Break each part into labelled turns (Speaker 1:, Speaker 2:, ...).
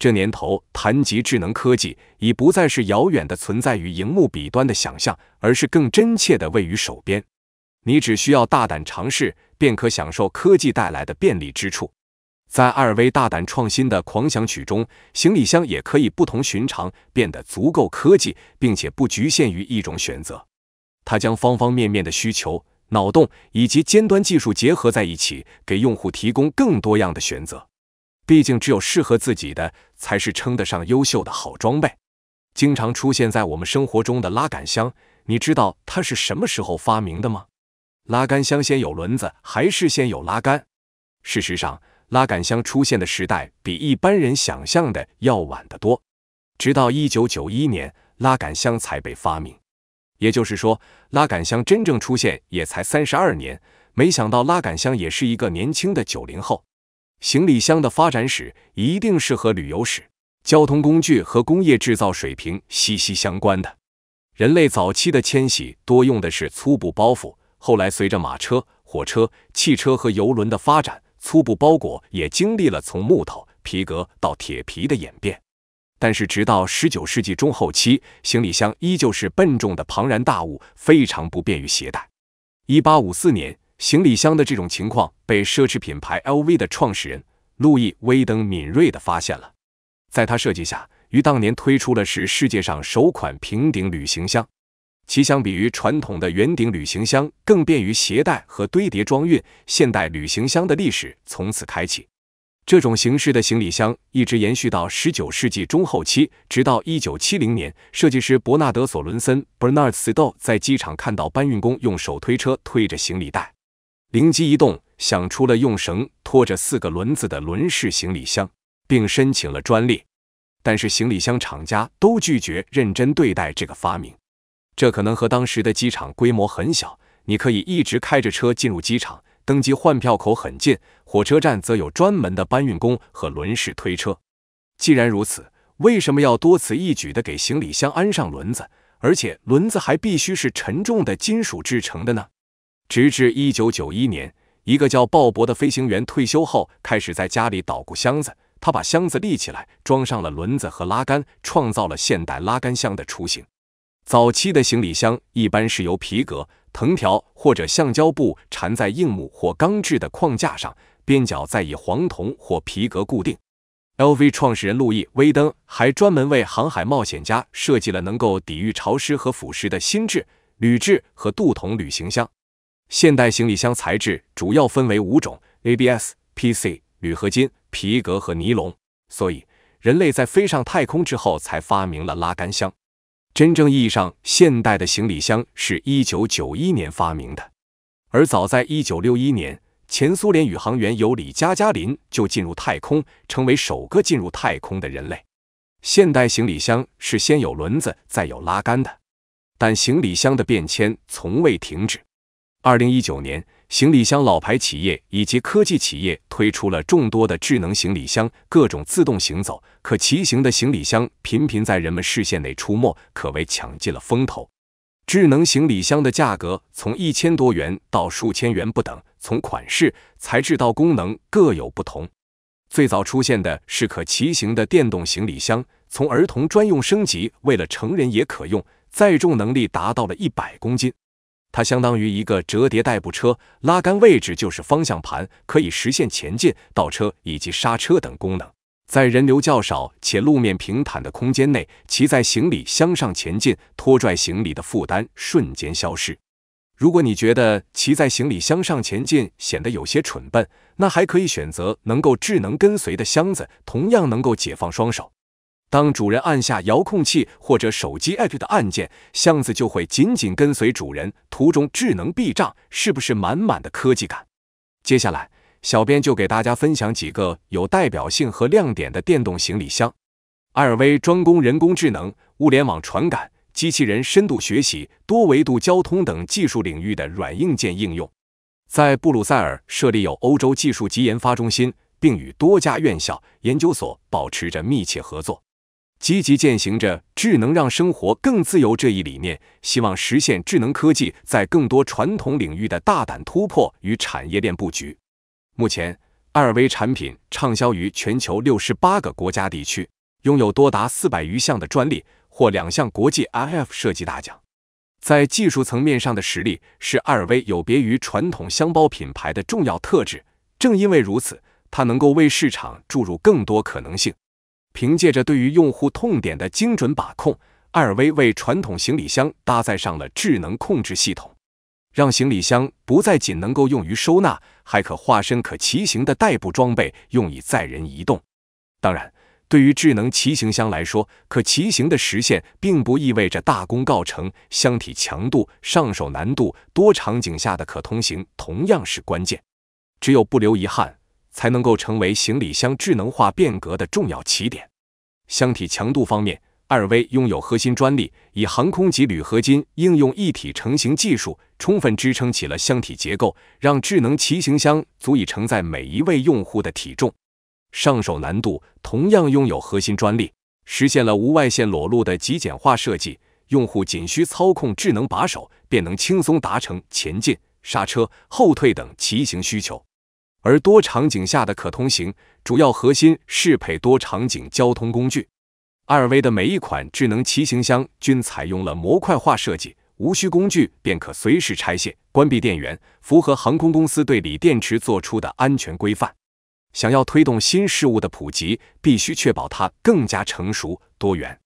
Speaker 1: 这年头，谈及智能科技，已不再是遥远的存在于荧幕彼端的想象，而是更真切的位于手边。你只需要大胆尝试，便可享受科技带来的便利之处。在阿尔维大胆创新的狂想曲中，行李箱也可以不同寻常，变得足够科技，并且不局限于一种选择。它将方方面面的需求、脑洞以及尖端技术结合在一起，给用户提供更多样的选择。毕竟，只有适合自己的，才是称得上优秀的好装备。经常出现在我们生活中的拉杆箱，你知道它是什么时候发明的吗？拉杆箱先有轮子，还是先有拉杆？事实上，拉杆箱出现的时代比一般人想象的要晚得多。直到一九九一年，拉杆箱才被发明。也就是说，拉杆箱真正出现也才三十二年。没想到，拉杆箱也是一个年轻的九零后。行李箱的发展史一定是和旅游史、交通工具和工业制造水平息息相关的。人类早期的迁徙多用的是粗布包袱，后来随着马车、火车、汽车和游轮的发展，粗布包裹也经历了从木头、皮革到铁皮的演变。但是，直到19世纪中后期，行李箱依旧是笨重的庞然大物，非常不便于携带。1854年。行李箱的这种情况被奢侈品牌 LV 的创始人路易威登敏锐地发现了，在他设计下，于当年推出了是世界上首款平顶旅行箱，其相比于传统的圆顶旅行箱更便于携带和堆叠装运，现代旅行箱的历史从此开启。这种形式的行李箱一直延续到19世纪中后期，直到1970年，设计师伯纳德·索伦森 （Bernard s t o 在机场看到搬运工用手推车推着行李袋。灵机一动，想出了用绳拖着四个轮子的轮式行李箱，并申请了专利。但是行李箱厂家都拒绝认真对待这个发明。这可能和当时的机场规模很小，你可以一直开着车进入机场，登机换票口很近。火车站则有专门的搬运工和轮式推车。既然如此，为什么要多此一举的给行李箱安上轮子，而且轮子还必须是沉重的金属制成的呢？直至一九九一年，一个叫鲍勃的飞行员退休后，开始在家里捣鼓箱子。他把箱子立起来，装上了轮子和拉杆，创造了现代拉杆箱的雏形。早期的行李箱一般是由皮革、藤条或者橡胶布缠在硬木或钢制的框架上，边角再以黄铜或皮革固定。L V 创始人路易威登还专门为航海冒险家设计了能够抵御潮湿和腐蚀的锌制、铝制和镀铜旅行箱。现代行李箱材质主要分为五种：ABS、PC、铝合金、皮革和尼龙。所以，人类在飞上太空之后才发明了拉杆箱。真正意义上，现代的行李箱是一九九一年发明的。而早在一九六一年，前苏联宇航员尤里加加林就进入太空，成为首个进入太空的人类。现代行李箱是先有轮子，再有拉杆的。但行李箱的变迁从未停止。二零一九年，行李箱老牌企业以及科技企业推出了众多的智能行李箱，各种自动行走、可骑行的行李箱频频在人们视线内出没，可谓抢尽了风头。智能行李箱的价格从一千多元到数千元不等，从款式、材质到功能各有不同。最早出现的是可骑行的电动行李箱，从儿童专用升级，为了成人也可用，载重能力达到了一百公斤。它相当于一个折叠代步车，拉杆位置就是方向盘，可以实现前进、倒车以及刹车等功能。在人流较少且路面平坦的空间内，骑在行李箱上前进，拖拽行李的负担瞬间消失。如果你觉得骑在行李箱上前进显得有些蠢笨，那还可以选择能够智能跟随的箱子，同样能够解放双手。当主人按下遥控器或者手机 APP 的按键，箱子就会紧紧跟随主人。图中智能避障是不是满满的科技感？接下来，小编就给大家分享几个有代表性和亮点的电动行李箱。艾尔威专攻人工智能、物联网传感、机器人深度学习、多维度交通等技术领域的软硬件应用，在布鲁塞尔设立有欧洲技术及研发中心，并与多家院校、研究所保持着密切合作。积极践行着“智能让生活更自由”这一理念，希望实现智能科技在更多传统领域的大胆突破与产业链布局。目前，尔威产品畅销于全球六十八个国家地区，拥有多达四百余项的专利，获两项国际 I F 设计大奖。在技术层面上的实力，是尔威有别于传统箱包品牌的重要特质。正因为如此，它能够为市场注入更多可能性。凭借着对于用户痛点的精准把控，艾尔威为传统行李箱搭载上了智能控制系统，让行李箱不再仅能够用于收纳，还可化身可骑行的代步装备，用以载人移动。当然，对于智能骑行箱来说，可骑行的实现并不意味着大功告成，箱体强度、上手难度、多场景下的可通行同样是关键。只有不留遗憾。才能够成为行李箱智能化变革的重要起点。箱体强度方面，二威拥有核心专利，以航空级铝合金应用一体成型技术，充分支撑起了箱体结构，让智能骑行箱足以承载每一位用户的体重。上手难度同样拥有核心专利，实现了无外线裸露的极简化设计，用户仅需操控智能把手，便能轻松达成前进、刹车、后退等骑行需求。而多场景下的可通行，主要核心适配多场景交通工具。阿尔威的每一款智能骑行箱均采用了模块化设计，无需工具便可随时拆卸、关闭电源，符合航空公司对锂电池做出的安全规范。想要推动新事物的普及，必须确保它更加成熟、多元。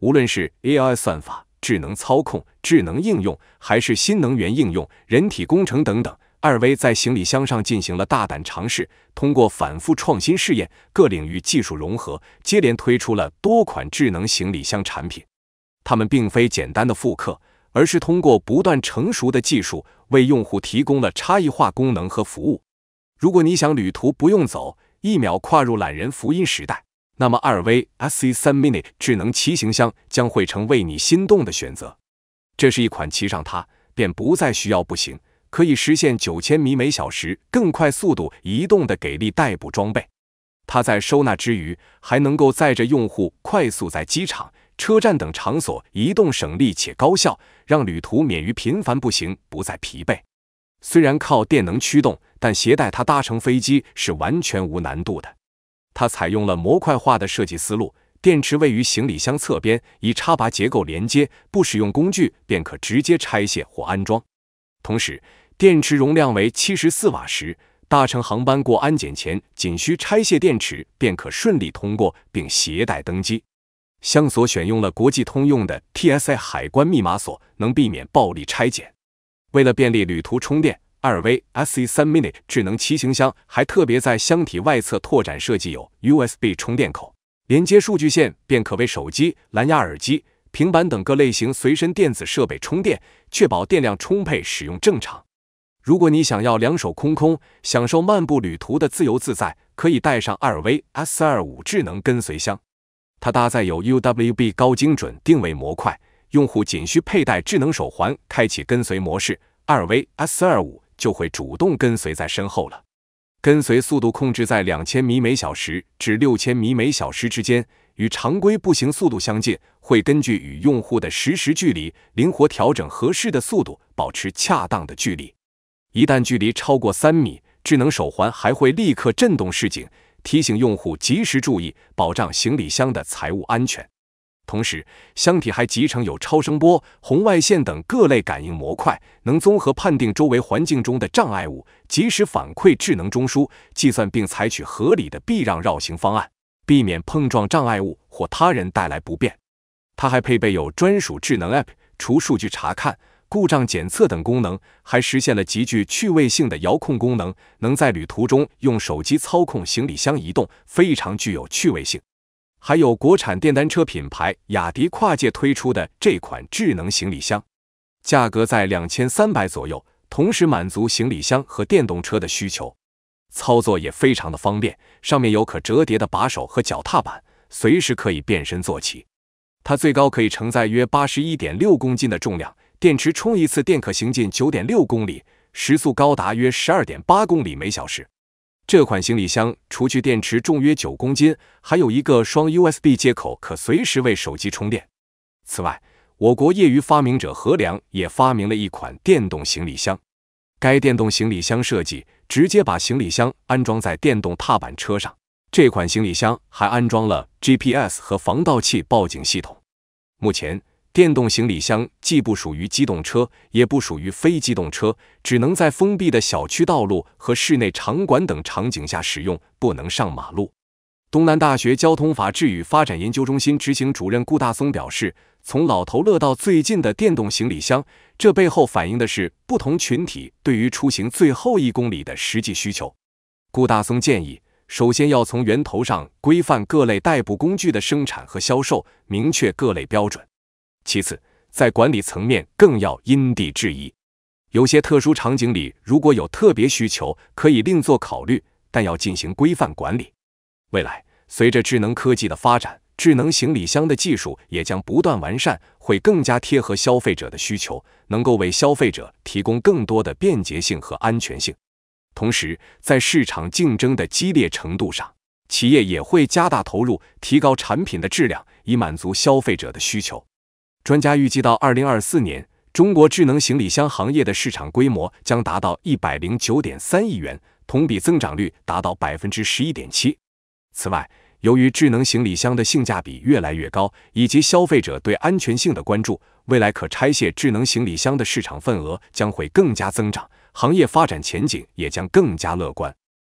Speaker 1: 无论是 AI 算法、智能操控、智能应用，还是新能源应用、人体工程等等。二威在行李箱上进行了大胆尝试，通过反复创新试验，各领域技术融合，接连推出了多款智能行李箱产品。他们并非简单的复刻，而是通过不断成熟的技术，为用户提供了差异化功能和服务。如果你想旅途不用走，一秒跨入懒人福音时代，那么二威 SC 三 Minute 智能骑行箱将会成为你心动的选择。这是一款骑上它便不再需要步行。可以实现九千米每小时更快速度移动的给力代步装备，它在收纳之余还能够载着用户快速在机场、车站等场所移动，省力且高效，让旅途免于频繁步行，不再疲惫。虽然靠电能驱动，但携带它搭乘飞机是完全无难度的。它采用了模块化的设计思路，电池位于行李箱侧边，以插拔结构连接，不使用工具便可直接拆卸或安装，同时。电池容量为七十四瓦时，搭乘航班过安检前仅需拆卸电池便可顺利通过并携带登机。箱锁选用了国际通用的 TSA 海关密码锁，能避免暴力拆解。为了便利旅途充电，尔威 SE 三 Minute 智能骑行箱还特别在箱体外侧拓展设计有 USB 充电口，连接数据线便可为手机、蓝牙耳机、平板等各类型随身电子设备充电，确保电量充沛，使用正常。如果你想要两手空空，享受漫步旅途的自由自在，可以带上二 V S 二五智能跟随箱。它搭载有 UWB 高精准定位模块，用户仅需佩戴智能手环，开启跟随模式，二 V S 二五就会主动跟随在身后了。跟随速度控制在两千米每小时至六千米每小时之间，与常规步行速度相近，会根据与用户的实时距离，灵活调整合适的速度，保持恰当的距离。一旦距离超过三米，智能手环还会立刻震动示警，提醒用户及时注意，保障行李箱的财物安全。同时，箱体还集成有超声波、红外线等各类感应模块，能综合判定周围环境中的障碍物，及时反馈智能中枢，计算并采取合理的避让绕行方案，避免碰撞障碍物或他人带来不便。它还配备有专属智能 App，除数据查看。故障检测等功能，还实现了极具趣味性的遥控功能，能在旅途中用手机操控行李箱移动，非常具有趣味性。还有国产电单车品牌雅迪跨界推出的这款智能行李箱，价格在两千三百左右，同时满足行李箱和电动车的需求，操作也非常的方便。上面有可折叠的把手和脚踏板，随时可以变身坐骑。它最高可以承载约八十一点六公斤的重量。电池充一次电可行进九点六公里，时速高达约十二点八公里每小时。这款行李箱除去电池重约九公斤，还有一个双 USB 接口，可随时为手机充电。此外，我国业余发明者何良也发明了一款电动行李箱。该电动行李箱设计直接把行李箱安装在电动踏板车上。这款行李箱还安装了 GPS 和防盗器报警系统。目前。电动行李箱既不属于机动车，也不属于非机动车，只能在封闭的小区道路和室内场馆等场景下使用，不能上马路。东南大学交通法治与发展研究中心执行主任顾大松表示，从老头乐到最近的电动行李箱，这背后反映的是不同群体对于出行最后一公里的实际需求。顾大松建议，首先要从源头上规范各类代步工具的生产和销售，明确各类标准。其次，在管理层面更要因地制宜。有些特殊场景里，如果有特别需求，可以另作考虑，但要进行规范管理。未来，随着智能科技的发展，智能行李箱的技术也将不断完善，会更加贴合消费者的需求，能够为消费者提供更多的便捷性和安全性。同时，在市场竞争的激烈程度上，企业也会加大投入，提高产品的质量，以满足消费者的需求。专家预计到二零二四年，中国智能行李箱行业的市场规模将达到一百零九点三亿元，同比增长率达到百分之十一点七。此外，由于智能行李箱的性价比越来越高，以及消费者对安全性的关注，未来可拆卸智能行李箱的市场份额将会更加增长，行业发展前景也将更加乐观。